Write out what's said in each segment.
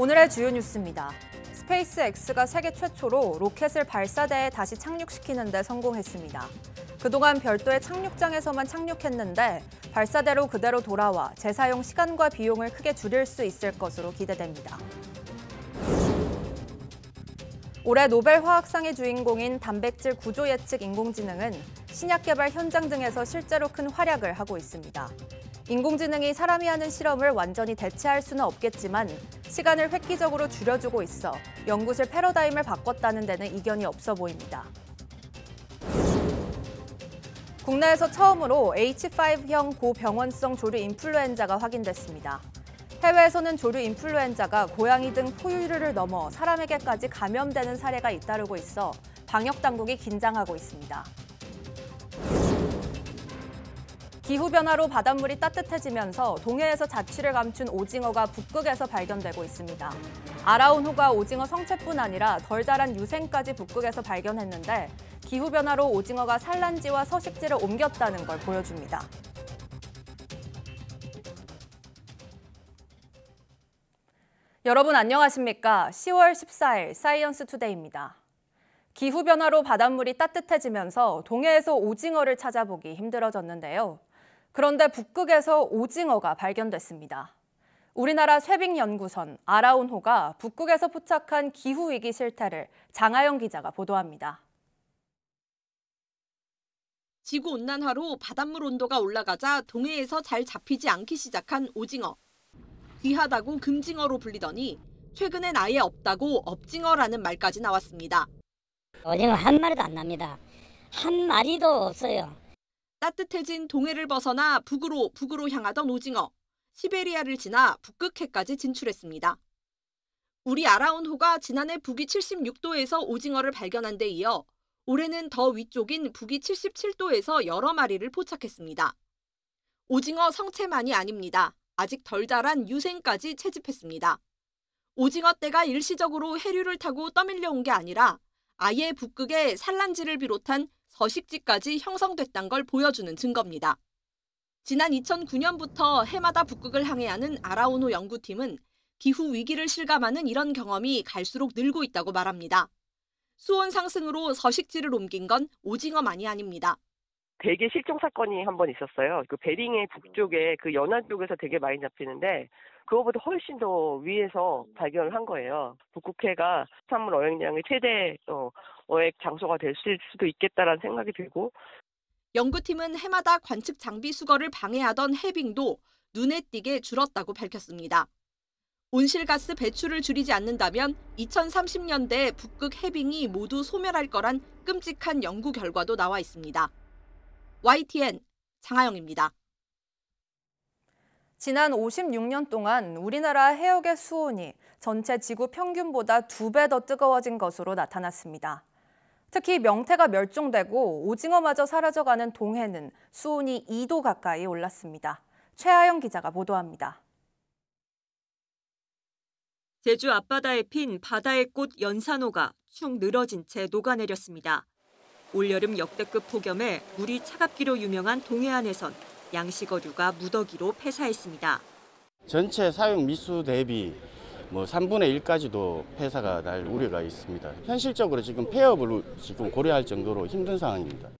오늘의 주요 뉴스입니다. 스페이스X가 세계 최초로 로켓을 발사대에 다시 착륙시키는 데 성공했습니다. 그동안 별도의 착륙장에서만 착륙했는데 발사대로 그대로 돌아와 재사용 시간과 비용을 크게 줄일 수 있을 것으로 기대됩니다. 올해 노벨 화학상의 주인공인 단백질 구조 예측 인공지능은 신약 개발 현장 등에서 실제로 큰 활약을 하고 있습니다. 인공지능이 사람이 하는 실험을 완전히 대체할 수는 없겠지만 시간을 획기적으로 줄여주고 있어 연구실 패러다임을 바꿨다는 데는 이견이 없어 보입니다. 국내에서 처음으로 H5형 고병원성 조류 인플루엔자가 확인됐습니다. 해외에서는 조류 인플루엔자가 고양이 등 포유류를 넘어 사람에게까지 감염되는 사례가 잇따르고 있어 방역 당국이 긴장하고 있습니다. 기후변화로 바닷물이 따뜻해지면서 동해에서 자취를 감춘 오징어가 북극에서 발견되고 있습니다. 아라운호가 오징어 성체뿐 아니라 덜 자란 유생까지 북극에서 발견했는데 기후변화로 오징어가 산란지와 서식지를 옮겼다는 걸 보여줍니다. 여러분 안녕하십니까? 10월 14일 사이언스 투데이입니다. 기후변화로 바닷물이 따뜻해지면서 동해에서 오징어를 찾아보기 힘들어졌는데요. 그런데 북극에서 오징어가 발견됐습니다. 우리나라 쇠빙연구선 아라온호가 북극에서 포착한 기후위기 실태를 장하영 기자가 보도합니다. 지구온난화로 바닷물 온도가 올라가자 동해에서 잘 잡히지 않기 시작한 오징어. 귀하다고 금징어로 불리더니 최근엔 아예 없다고 업징어라는 말까지 나왔습니다. 오징어 한 마리도 안 납니다. 한 마리도 없어요. 따뜻해진 동해를 벗어나 북으로 북으로 향하던 오징어, 시베리아를 지나 북극해까지 진출했습니다. 우리 아라운호가 지난해 북위 76도에서 오징어를 발견한 데 이어 올해는 더 위쪽인 북위 77도에서 여러 마리를 포착했습니다. 오징어 성체만이 아닙니다. 아직 덜 자란 유생까지 채집했습니다. 오징어 떼가 일시적으로 해류를 타고 떠밀려온 게 아니라 아예 북극의 산란지를 비롯한 거식지까지 형성됐단 걸 보여주는 증거입니다. 지난 2009년부터 해마다 북극을 항해하는 아라오노 연구팀은 기후 위기를 실감하는 이런 경험이 갈수록 늘고 있다고 말합니다. 수온 상승으로 서식지를 옮긴 건 오징어만이 아닙니다. 대게 실종 사건이 한 번 있었어요. 그 베링의 북쪽에 그 연안 쪽에서 되게 많이 잡히는데 그거보다 훨씬 더 위에서 발견을 한 거예요. 북극해가 수산물 어획량의 최대 어, 어획 장소가 될 수도 있겠다라는 생각이 들고 연구팀은 해마다 관측 장비 수거를 방해하던 해빙도 눈에 띄게 줄었다고 밝혔습니다. 온실가스 배출을 줄이지 않는다면 2030년대 북극 해빙이 모두 소멸할 거란 끔찍한 연구 결과도 나와 있습니다. YTN 장하영입니다. 지난 56년 동안 우리나라 해역의 수온이 전체 지구 평균보다 두 배 더 뜨거워진 것으로 나타났습니다. 특히 명태가 멸종되고 오징어마저 사라져가는 동해는 수온이 2도 가까이 올랐습니다. 최하영 기자가 보도합니다. 제주 앞바다에 핀 바다의 꽃 연산호가 축 늘어진 채 녹아내렸습니다. 올여름 역대급 폭염에 물이 차갑기로 유명한 동해안에선 양식어류가 무더기로 폐사했습니다. 전체 사용 미수 대비 뭐 3분의 1까지도 폐사가 날 우려가 있습니다. 현실적으로 지금 폐업을 지금 고려할 정도로 힘든 상황입니다.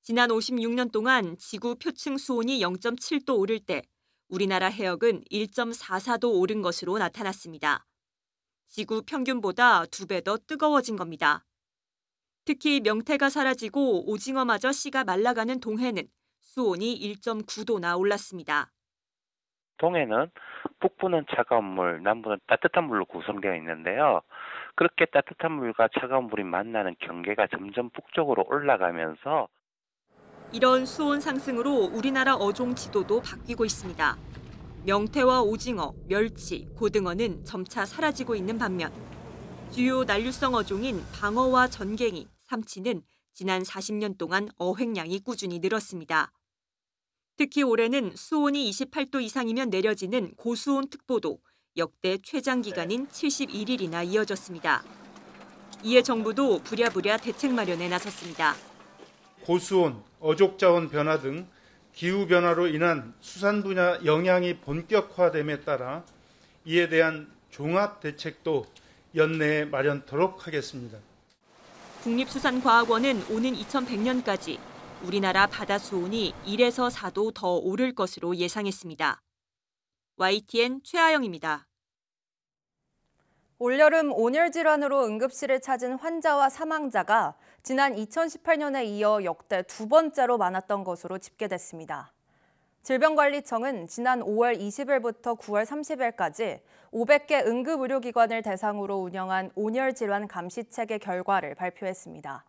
지난 56년 동안 지구 표층 수온이 0.7도 오를 때 우리나라 해역은 1.44도 오른 것으로 나타났습니다. 지구 평균보다 두 배 더 뜨거워진 겁니다. 특히 명태가 사라지고 오징어마저 씨가 말라가는 동해는 수온이 1.9도나 올랐습니다. 동해는 북부는 차가운 물, 남부는 따뜻한 물로 구성되어 있는데요. 그렇게 따뜻한 물과 차가운 물이 만나는 경계가 점점 북쪽으로 올라가면서 이런 수온 상승으로 우리나라 어종 지도도 바뀌고 있습니다. 명태와 오징어, 멸치, 고등어는 점차 사라지고 있는 반면 주요 난류성 어종인 방어와 전갱이, 삼치는 지난 40년 동안 어획량이 꾸준히 늘었습니다. 특히 올해는 수온이 28도 이상이면 내려지는 고수온 특보도 역대 최장 네. 기간인 71일이나 이어졌습니다. 이에 정부도 부랴부랴 대책 마련에 나섰습니다. 고수온, 어족자원 변화 등 기후 변화로 인한 수산 분야 영향이 본격화됨에 따라 이에 대한 종합 대책도 연내에 마련토록 하겠습니다. 국립수산과학원은 오는 2100년까지 우리나라 바다 수온이 1에서 4도 더 오를 것으로 예상했습니다. YTN 최하영입니다. 올여름 온열 질환으로 응급실을 찾은 환자와 사망자가 지난 2018년에 이어 역대 두 번째로 많았던 것으로 집계됐습니다. 질병관리청은 지난 5월 20일부터 9월 30일까지 500개 응급의료기관을 대상으로 운영한 온열 질환 감시 체계 결과를 발표했습니다.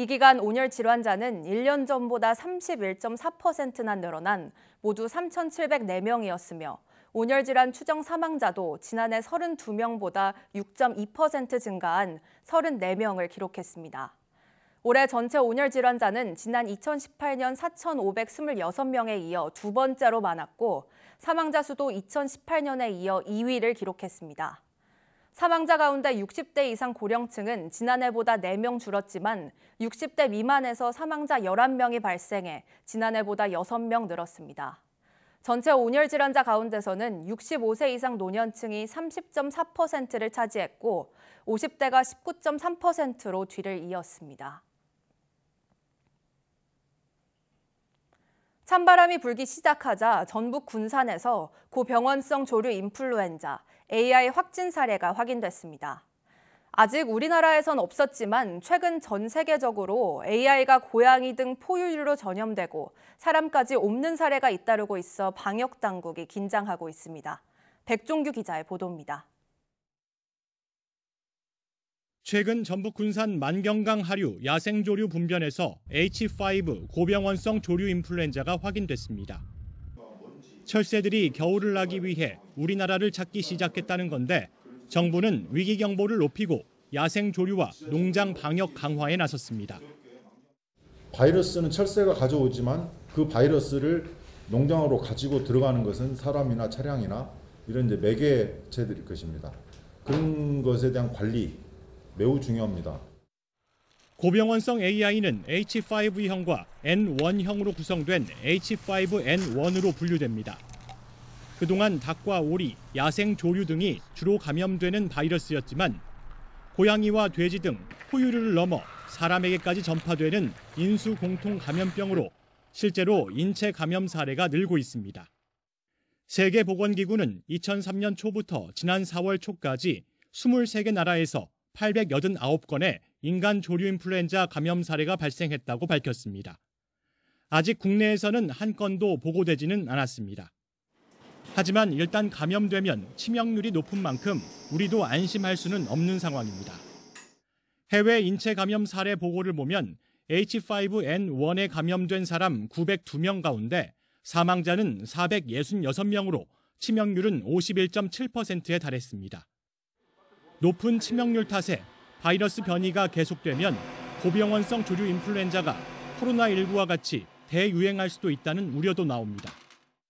이 기간 온열 질환자는 1년 전보다 31.4%나 늘어난 모두 3,704명이었으며 온열 질환 추정 사망자도 지난해 32명보다 6.2% 증가한 34명을 기록했습니다. 올해 전체 온열 질환자는 지난 2018년 4,526명에 이어 두 번째로 많았고 사망자 수도 2018년에 이어 2위를 기록했습니다. 사망자 가운데 60대 이상 고령층은 지난해보다 4명 줄었지만 60대 미만에서 사망자 11명이 발생해 지난해보다 6명 늘었습니다. 전체 온열 질환자 가운데서는 65세 이상 노년층이 30.4%를 차지했고 50대가 19.3%로 뒤를 이었습니다. 찬바람이 불기 시작하자 전북 군산에서 고병원성 조류 인플루엔자 AI 확진 사례가 확인됐습니다. 아직 우리나라에선 없었지만 최근 전 세계적으로 AI가 고양이 등 포유류로 전염되고 사람까지 옮는 사례가 잇따르고 있어 방역 당국이 긴장하고 있습니다. 백종규 기자의 보도입니다. 최근 전북 군산 만경강 하류 야생조류 분변에서 H5 고병원성 조류 인플루엔자가 확인됐습니다. 철새들이 겨울을 나기 위해 우리나라를 찾기 시작했다는 건데 정부는 위기 경보를 높이고 야생 조류와 농장 방역 강화에 나섰습니다. 바이러스는 철새가 가져오지만 그 바이러스를 농장으로 가지고 들어가는 것은 사람이나 차량이나 이런 이제 매개체들일 것입니다. 그런 것에 대한 관리 매우 중요합니다. 고병원성 AI는 H5형과 N1형으로 구성된 H5N1으로 분류됩니다. 그동안 닭과 오리, 야생 조류 등이 주로 감염되는 바이러스였지만 고양이와 돼지 등 포유류를 넘어 사람에게까지 전파되는 인수 공통 감염병으로 실제로 인체 감염 사례가 늘고 있습니다. 세계보건기구는 2003년 초부터 지난 4월 초까지 23개 나라에서 889건의 인간 조류 인플루엔자 감염 사례가 발생했다고 밝혔습니다. 아직 국내에서는 한 건도 보고되지는 않았습니다. 하지만 일단 감염되면 치명률이 높은 만큼 우리도 안심할 수는 없는 상황입니다. 해외 인체 감염 사례 보고를 보면 H5N1에 감염된 사람 902명 가운데 사망자는 466명으로 치명률은 51.7%에 달했습니다. 높은 치명률 탓에 바이러스 변이가 계속되면 고병원성 조류 인플루엔자가 코로나19와 같이 대유행할 수도 있다는 우려도 나옵니다.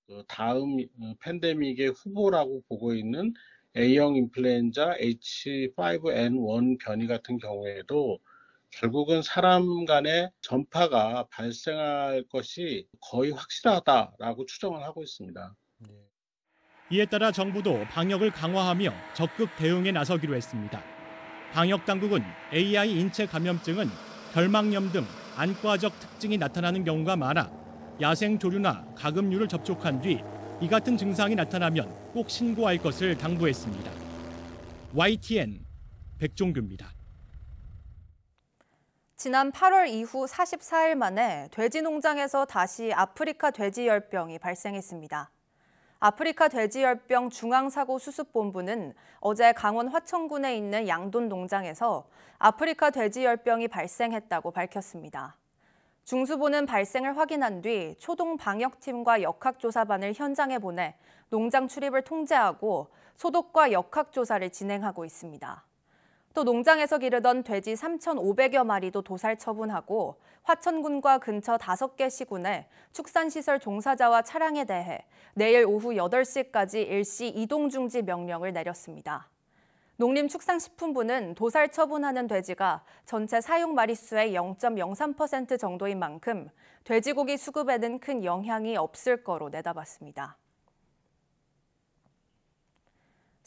그 다음 음, 팬데믹의 후보라고 보고 있는 A형 인플루엔자 H5N1 변이 같은 경우에도 결국은 사람 간의 전파가 발생할 것이 거의 확실하다라고 추정을 하고 있습니다. 이에 따라 정부도 방역을 강화하며 적극 대응에 나서기로 했습니다. 방역 당국은 AI 인체 감염증은 결막염 등 안과적 특징이 나타나는 경우가 많아 야생 조류나 가금류를 접촉한 뒤 이 같은 증상이 나타나면 꼭 신고할 것을 당부했습니다. YTN 백종규입니다. 지난 8월 이후 44일 만에 돼지 농장에서 다시 아프리카 돼지열병이 발생했습니다. 아프리카 돼지열병 중앙사고수습본부는 어제 강원 화천군에 있는 양돈 농장에서 아프리카 돼지열병이 발생했다고 밝혔습니다. 중수본은 발생을 확인한 뒤 초동 방역팀과 역학조사반을 현장에 보내 농장 출입을 통제하고 소독과 역학조사를 진행하고 있습니다. 또 농장에서 기르던 돼지 3,500여 마리도 도살 처분하고 화천군과 근처 5개 시군에 축산시설 종사자와 차량에 대해 내일 오후 8시까지 일시 이동 중지 명령을 내렸습니다. 농림축산식품부는 도살 처분하는 돼지가 전체 사육 마릿수의0.03% 정도인 만큼 돼지고기 수급에는 큰 영향이 없을 거로 내다봤습니다.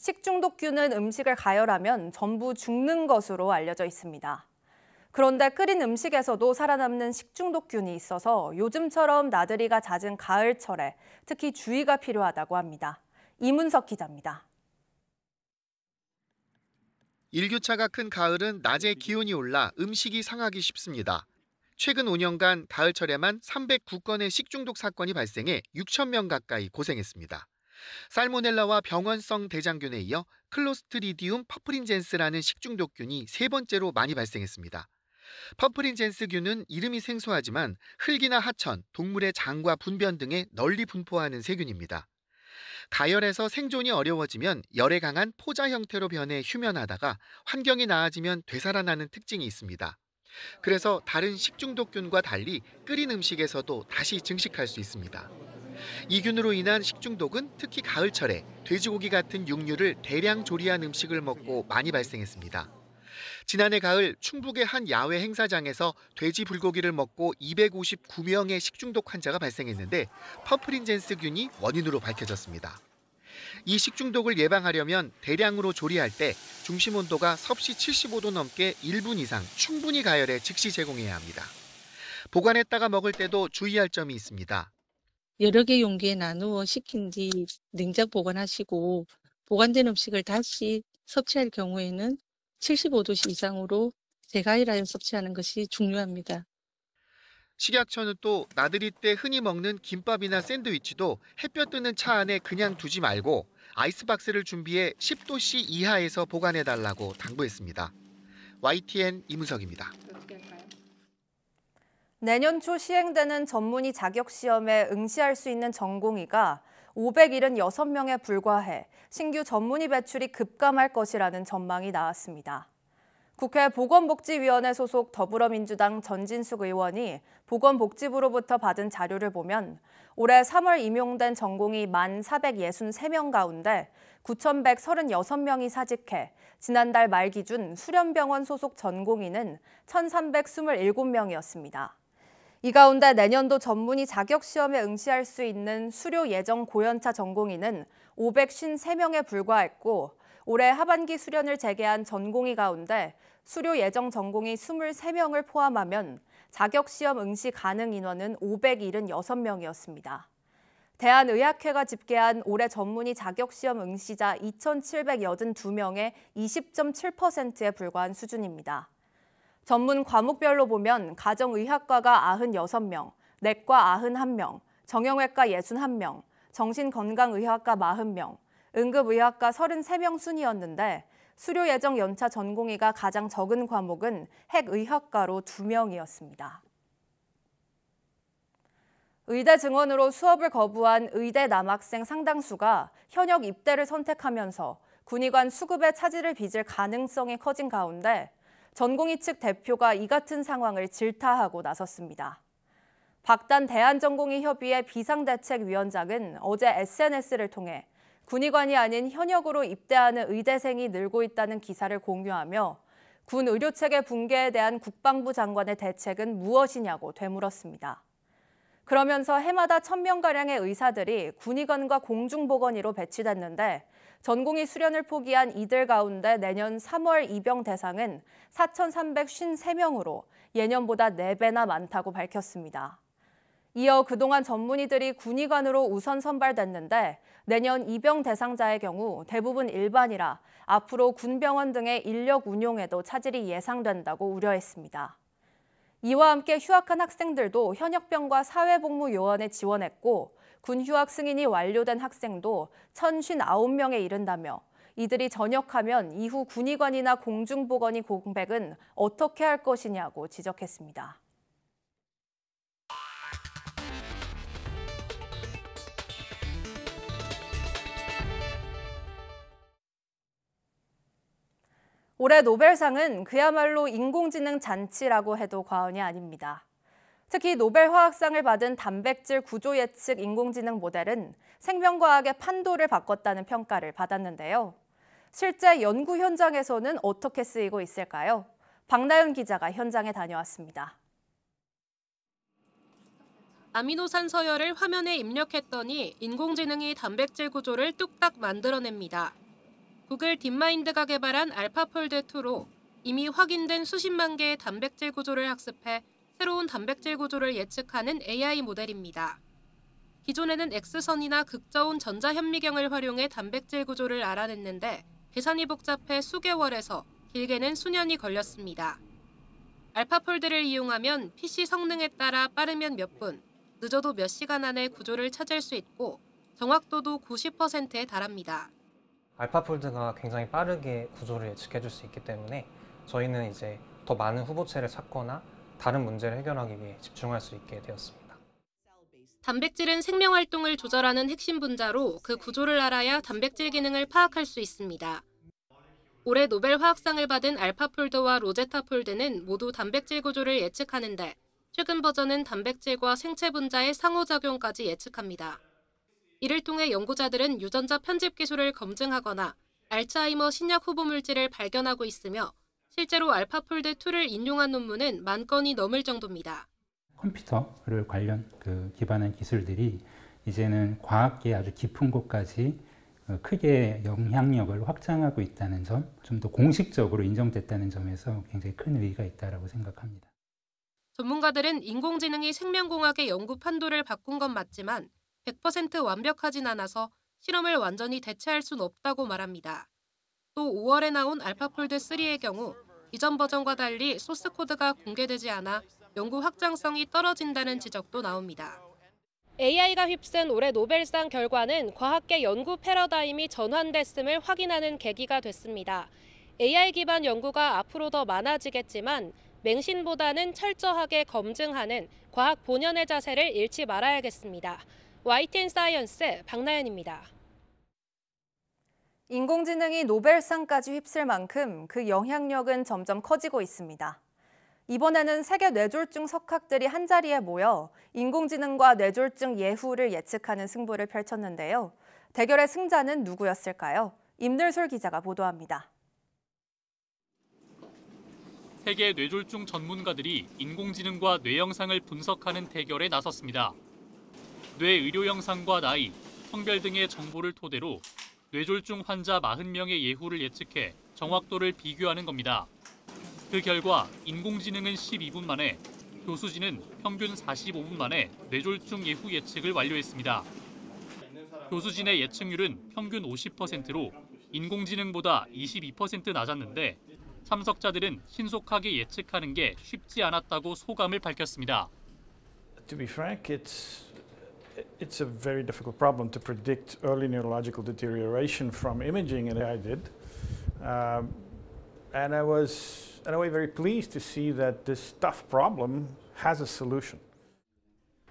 식중독균은 음식을 가열하면 전부 죽는 것으로 알려져 있습니다. 그런데 끓인 음식에서도 살아남는 식중독균이 있어서 요즘처럼 나들이가 잦은 가을철에 특히 주의가 필요하다고 합니다. 이문석 기자입니다. 일교차가 큰 가을은 낮에 기온이 올라 음식이 상하기 쉽습니다. 최근 5년간 가을철에만 309건의 식중독 사건이 발생해 6천 명 가까이 고생했습니다. 살모넬라와 병원성 대장균에 이어 클로스트리디움 퍼프린젠스라는 식중독균이 세 번째로 많이 발생했습니다. 퍼프린젠스균은 이름이 생소하지만 흙이나 하천, 동물의 장과 분변 등에 널리 분포하는 세균입니다. 가열에서 생존이 어려워지면 열에 강한 포자 형태로 변해 휴면하다가 환경이 나아지면 되살아나는 특징이 있습니다. 그래서 다른 식중독균과 달리 끓인 음식에서도 다시 증식할 수 있습니다. 이 균으로 인한 식중독은 특히 가을철에 돼지고기 같은 육류를 대량 조리한 음식을 먹고 많이 발생했습니다. 지난해 가을 충북의 한 야외 행사장에서 돼지 불고기를 먹고 259명의 식중독 환자가 발생했는데 퍼프린젠스균이 원인으로 밝혀졌습니다. 이 식중독을 예방하려면 대량으로 조리할 때 중심 온도가 섭씨 75도 넘게 1분 이상 충분히 가열해 즉시 제공해야 합니다. 보관했다가 먹을 때도 주의할 점이 있습니다. 여러 개 용기에 나누어 식힌 뒤 냉장 보관하시고 보관된 음식을 다시 섭취할 경우에는 75도씨 이상으로 제가일하여 섭취하는 것이 중요합니다. 식약처는 또 나들이 때 흔히 먹는 김밥이나 샌드위치도 햇볕 뜨는 차 안에 그냥 두지 말고 아이스박스를 준비해 10도씨 이하에서 보관해달라고 당부했습니다. YTN 이문석입니다. 내년 초 시행되는 전문의 자격 시험에 응시할 수 있는 전공의가 576명에 불과해 신규 전문의 배출이 급감할 것이라는 전망이 나왔습니다. 국회 보건복지위원회 소속 더불어민주당 전진숙 의원이 보건복지부로부터 받은 자료를 보면 올해 3월 임용된 전공이 1,463명 가운데 9,136명이 사직해 지난달 말 기준 수련병원 소속 전공의는 1,327명이었습니다. 이 가운데 내년도 전문의 자격시험에 응시할 수 있는 수료 예정 고연차 전공의는 553명에 불과했고 올해 하반기 수련을 재개한 전공의 가운데 수료 예정 전공의 23명을 포함하면 자격시험 응시 가능 인원은 576명이었습니다. 대한의학회가 집계한 올해 전문의 자격시험 응시자 2,782명의 20.7%에 불과한 수준입니다. 전문 과목별로 보면 가정의학과가 96명, 내과 91명, 정형외과 61명, 정신건강의학과 40명, 응급의학과 33명 순이었는데 수료 예정 연차 전공의가 가장 적은 과목은 핵의학과로 2명이었습니다. 의대 증원으로 수업을 거부한 의대 남학생 상당수가 현역 입대를 선택하면서 군의관 수급에 차질을 빚을 가능성이 커진 가운데 전공의 측 대표가 이 같은 상황을 질타하고 나섰습니다. 박단 대한전공의 협의회 비상대책위원장은 어제 SNS를 통해 군의관이 아닌 현역으로 입대하는 의대생이 늘고 있다는 기사를 공유하며 군 의료체계 붕괴에 대한 국방부 장관의 대책은 무엇이냐고 되물었습니다. 그러면서 해마다 1000명가량의 의사들이 군의관과 공중보건의로 배치됐는데 전공이 수련을 포기한 이들 가운데 내년 3월 입영 대상은 4,353명으로 예년보다 4배나 많다고 밝혔습니다. 이어 그동안 전문의들이 군의관으로 우선 선발됐는데 내년 입영 대상자의 경우 대부분 일반이라 앞으로 군병원 등의 인력 운용에도 차질이 예상된다고 우려했습니다. 이와 함께 휴학한 학생들도 현역병과 사회복무 요원에 지원했고 군 휴학 승인이 완료된 학생도 1,059명에 이른다며 이들이 전역하면 이후 군의관이나 공중보건이 공백은 어떻게 할 것이냐고 지적했습니다. 올해 노벨상은 그야말로 인공지능 잔치라고 해도 과언이 아닙니다. 특히 노벨 화학상을 받은 단백질 구조 예측 인공지능 모델은 생명과학의 판도를 바꿨다는 평가를 받았는데요. 실제 연구 현장에서는 어떻게 쓰이고 있을까요? 박나연 기자가 현장에 다녀왔습니다. 아미노산 서열을 화면에 입력했더니 인공지능이 단백질 구조를 뚝딱 만들어냅니다. 구글 딥마인드가 개발한 알파폴드2로 이미 확인된 수십만 개의 단백질 구조를 학습해 새로운 단백질 구조를 예측하는 AI 모델입니다. 기존에는 X선이나 극저온 전자현미경을 활용해 단백질 구조를 알아냈는데 계산이 복잡해 수개월에서 길게는 수년이 걸렸습니다. 알파폴드를 이용하면 PC 성능에 따라 빠르면 몇 분, 늦어도 몇 시간 안에 구조를 찾을 수 있고 정확도도 90%에 달합니다. 알파폴드가 굉장히 빠르게 구조를 예측해 줄 수 있기 때문에 저희는 이제 더 많은 후보체를 찾거나 다른 문제를 해결하기 위해 집중할 수 있게 되었습니다. 단백질은 생명 활동을 조절하는 핵심 분자로 그 구조를 알아야 단백질 기능을 파악할 수 있습니다. 올해 노벨 화학상을 받은 알파폴드와 로제타폴드는 모두 단백질 구조를 예측하는데 최근 버전은 단백질과 생체 분자의 상호작용까지 예측합니다. 이를 통해 연구자들은 유전자 편집 기술을 검증하거나 알츠하이머 신약 후보 물질을 발견하고 있으며 실제로 알파폴드2를 인용한 논문은 만 건이 넘을 정도입니다. 컴퓨터를 관련 그 기반한 기술들이 이제는 과학계 아주 깊은 곳까지 어, 크게 영향력을 확장하고 있다는 점, 좀 더 공식적으로 인정됐다는 점에서 굉장히 큰 의의가 있다고 생각합니다. 전문가들은 인공지능이 생명공학의 연구 판도를 바꾼 건 맞지만 100% 완벽하진 않아서 실험을 완전히 대체할 순 없다고 말합니다. 또 5월에 나온 알파폴드3의 경우 이전 버전과 달리 소스 코드가 공개되지 않아 연구 확장성이 떨어진다는 지적도 나옵니다. AI가 휩쓴 올해 노벨상 결과는 과학계 연구 패러다임이 전환됐음을 확인하는 계기가 됐습니다. AI 기반 연구가 앞으로 더 많아지겠지만 맹신보다는 철저하게 검증하는 과학 본연의 자세를 잃지 말아야겠습니다. YTN 사이언스 박나연입니다. 인공지능이 노벨상까지 휩쓸 만큼 그 영향력은 점점 커지고 있습니다. 이번에는 세계 뇌졸중 석학들이 한자리에 모여 인공지능과 뇌졸중 예후를 예측하는 승부를 펼쳤는데요. 대결의 승자는 누구였을까요? 임늘솔 기자가 보도합니다. 세계 뇌졸중 전문가들이 인공지능과 뇌영상을 분석하는 대결에 나섰습니다. 뇌의료 영상과 나이, 성별 등의 정보를 토대로 뇌졸중 환자 40명의 예후를 예측해 정확도를 비교하는 겁니다. 그 결과 인공지능은 12분 만에 교수진은 평균 45분 만에 뇌졸중 예후 예측을 완료했습니다. 교수진의 예측률은 평균 50%로 인공지능보다 22% 낮았는데 참석자들은 신속하게 예측하는 게 쉽지 않았다고 소감을 밝혔습니다. To be frank, it's it's a very difficult problem to predict early neurological deterioration from imaging, and I did. Um, and I was, in a way, very pleased to see that this tough problem has a solution.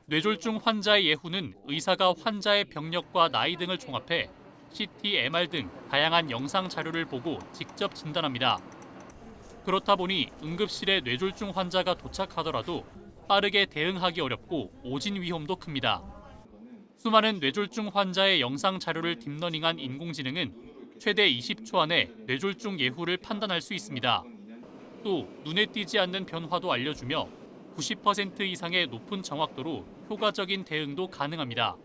뇌졸중 환자의 예후는 의사가 환자의 병력과 나이 등을 종합해 CT, MR 등 다양한 영상 자료를 보고 직접 진단합니다. 그렇다 보니 응급실에 뇌졸중 환자가 도착하더라도 빠르게 대응하기 어렵고 오진 위험도 큽니다. 수많은 뇌졸중 환자의 영상 자료를 딥러닝한 인공지능은 최대 20초 안에 뇌졸중 예후를 판단할 수 있습니다. 또 눈에 띄지 않는 변화도 알려주며 90% 이상의 높은 정확도로 효과적인 대응도 가능합니다.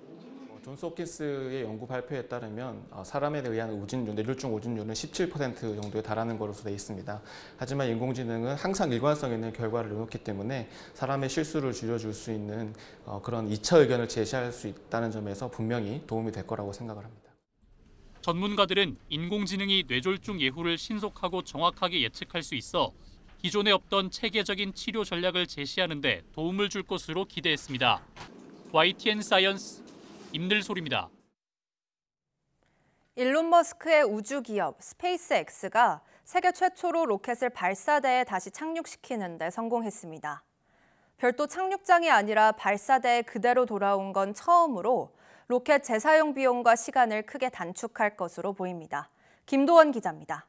존스 홉킨스의 연구 발표에 따르면 어, 사람에 의한우진율 뇌졸중 우진율은17% 정도에 달하는 것으로 돼 있습니다. 하지만 인공지능은 항상 일관성 있는 결과를 내놓기 때문에 사람의 실수를 줄여줄 수 있는 어, 그런 2차 의견을 제시할 수 있다는 점에서 분명히 도움이 될 거라고 생각을 합니다. 전문가들은 인공지능이 뇌졸중 예후를 신속하고 정확하게 예측할 수 있어 기존에 없던 체계적인 치료 전략을 제시하는 데 도움을 줄 것으로 기대했습니다. YTN 사이언스 힘들 소리입니다. 일론 머스크의 우주 기업 스페이스X가 세계 최초로 로켓을 발사대에 다시 착륙시키는 데 성공했습니다. 별도 착륙장이 아니라 발사대에 그대로 돌아온 건 처음으로 로켓 재사용 비용과 시간을 크게 단축할 것으로 보입니다. 김도원 기자입니다.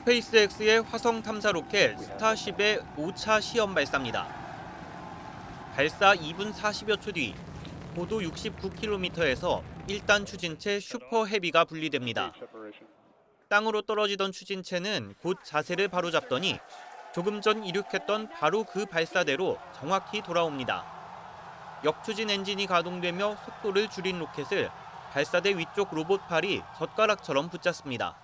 스페이스X의 화성 탐사 로켓 스타쉽의 5차 시험 발사입니다. 발사 2분 40여 초 뒤 고도 69km에서 1단 추진체 슈퍼 헤비가 분리됩니다. 땅으로 떨어지던 추진체는 곧 자세를 바로잡더니 조금 전 이륙했던 바로 그 발사대로 정확히 돌아옵니다. 역추진 엔진이 가동되며 속도를 줄인 로켓을 발사대 위쪽 로봇팔이 젓가락처럼 붙잡습니다.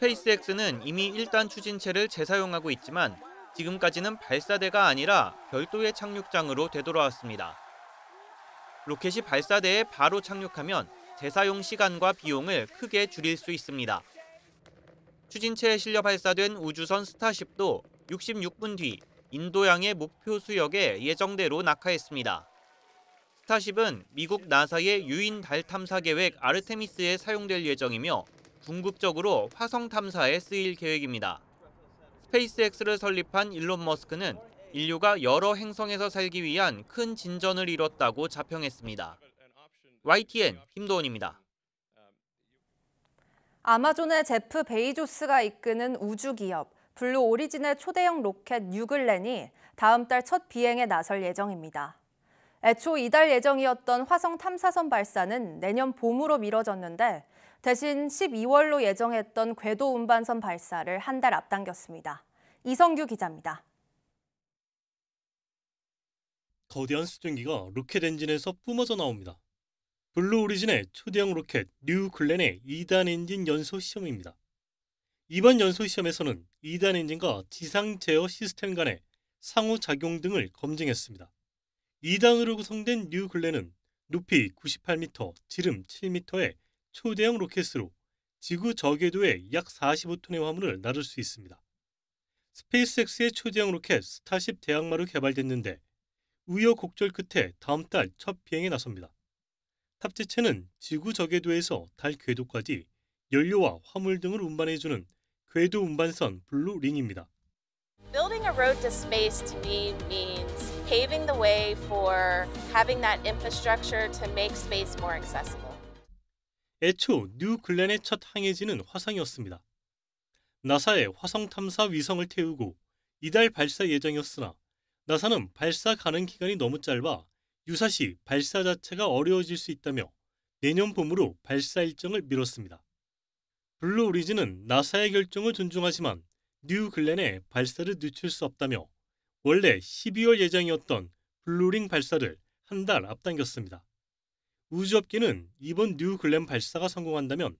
스페이스X는 이미 1단 추진체를 재사용하고 있지만 지금까지는 발사대가 아니라 별도의 착륙장으로 되돌아왔습니다. 로켓이 발사대에 바로 착륙하면 재사용 시간과 비용을 크게 줄일 수 있습니다. 추진체에 실려 발사된 우주선 스타쉽도 66분 뒤 인도양의 목표 수역에 예정대로 낙하했습니다. 스타쉽은 미국 나사의 유인 달 탐사 계획 아르테미스에 사용될 예정이며 궁극적으로 화성 탐사에 쓰일 계획입니다. 스페이스X를 설립한 일론 머스크는 인류가 여러 행성에서 살기 위한 큰 진전을 이뤘다고 자평했습니다. YTN 김도원입니다. 아마존의 제프 베이조스가 이끄는 우주기업 블루 오리진의 초대형 로켓 뉴글렌이 다음 달 첫 비행에 나설 예정입니다. 애초 이달 예정이었던 화성 탐사선 발사는 내년 봄으로 미뤄졌는데 대신 12월로 예정했던 궤도 운반선 발사를 한 달 앞당겼습니다. 이성규 기자입니다. 거대한 수증기가 로켓 엔진에서 뿜어져 나옵니다. 블루 오리진의 초대형 로켓 뉴 글렌의 2단 엔진 연소 시험입니다. 이번 연소 시험에서는 2단 엔진과 지상 제어 시스템 간의 상호 작용 등을 검증했습니다. 2단으로 구성된 뉴 글렌은 높이 98m, 지름 7m의 초대형 로켓으로 지구 저궤도에 약 45톤의 화물을 나를 수 있습니다. 스페이스X의 초대형 로켓 스타쉽 대항마로 개발됐는데 우여곡절 끝에 다음 달 첫 비행에 나섭니다. 탑재체는 지구 저궤도에서 달 궤도까지 연료와 화물 등을 운반해주는 궤도 운반선 블루링입니다. Building a road to space to me means paving the way for having that infrastructure to make space more accessible. 애초 뉴글렌의첫 항해지는 화성이었습니다. 나사의 화성 탐사 위성을 태우고 이달 발사 예정이었으나 나사는 발사 가능 기간이 너무 짧아 유사시 발사 자체가 어려워질 수 있다며 내년 봄으로 발사 일정을 미뤘습니다. 블루 오리진은 나사의 결정을 존중하지만 뉴글렌의 발사를 늦출 수 없다며 원래 12월 예정이었던 블루링 발사를 한 달 앞당겼습니다. 우주업계는 이번 뉴글램 발사가 성공한다면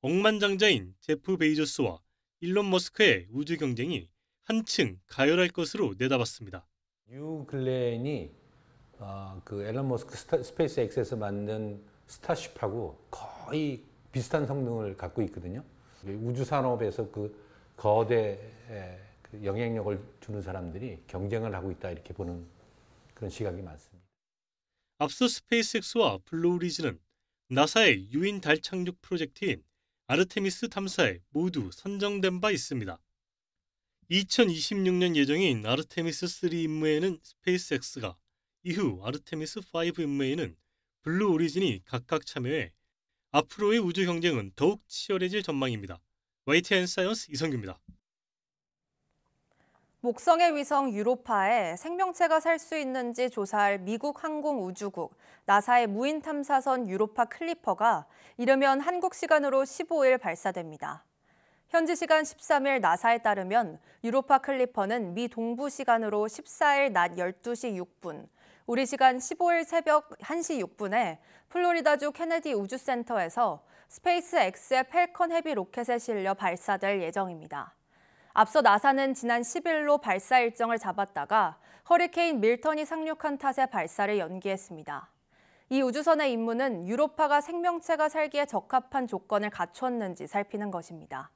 억만장자인 제프 베이저스와 일론 머스크의 우주 경쟁이 한층 가열할 것으로 내다봤습니다. 뉴글렌이 어, 아, 그 앨런 머스크 스타, 스페이스X에서 만든 스타쉽하고 거의 비슷한 성능을 갖고 있거든요. 우주 산업에서 그 거대 그 영향력을 주는 사람들이 경쟁을 하고 있다 이렇게 보는 그런 시각이 많습니다. 앞서 스페이스X와 블루오리진은 나사의 유인 달 착륙 프로젝트인 아르테미스 탐사에 모두 선정된 바 있습니다. 2026년 예정인 아르테미스 3 임무에는 스페이스X가 이후 아르테미스 5 임무에는 블루 오리진이 각각 참여해 앞으로의 우주 경쟁은 더욱 치열해질 전망입니다. YTN 사이언스 이성규입니다. 목성의 위성 유로파에 생명체가 살 수 있는지 조사할 미국 항공우주국 나사의 무인 탐사선 유로파 클리퍼가 이르면 한국 시간으로 15일 발사됩니다. 현지 시간 13일 나사에 따르면 유로파 클리퍼는 미 동부 시간으로 14일 낮 12시 6분, 우리 시간 15일 새벽 1시 6분에 플로리다주 케네디 우주센터에서 스페이스X의 펠컨 헤비 로켓에 실려 발사될 예정입니다. 앞서 나사는 지난 10일로 발사 일정을 잡았다가 허리케인 밀턴이 상륙한 탓에 발사를 연기했습니다. 이 우주선의 임무는 유로파가 생명체가 살기에 적합한 조건을 갖추는지 살피는 것입니다.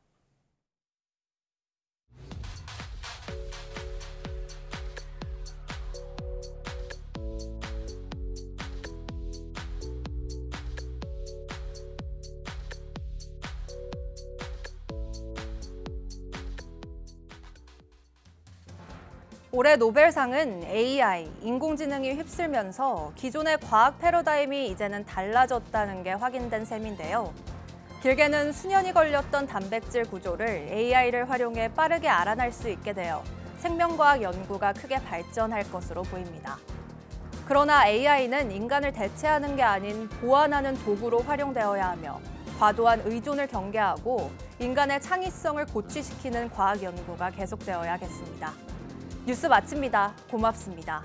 올해 노벨상은 AI, 인공지능이 휩쓸면서 기존의 과학 패러다임이 이제는 달라졌다는 게 확인된 셈인데요. 길게는 수년이 걸렸던 단백질 구조를 AI를 활용해 빠르게 알아낼 수 있게 되어 생명과학 연구가 크게 발전할 것으로 보입니다. 그러나 AI는 인간을 대체하는 게 아닌 보완하는 도구로 활용되어야 하며 과도한 의존을 경계하고 인간의 창의성을 고취시키는 과학 연구가 계속되어야겠습니다. 뉴스 마칩니다. 고맙습니다.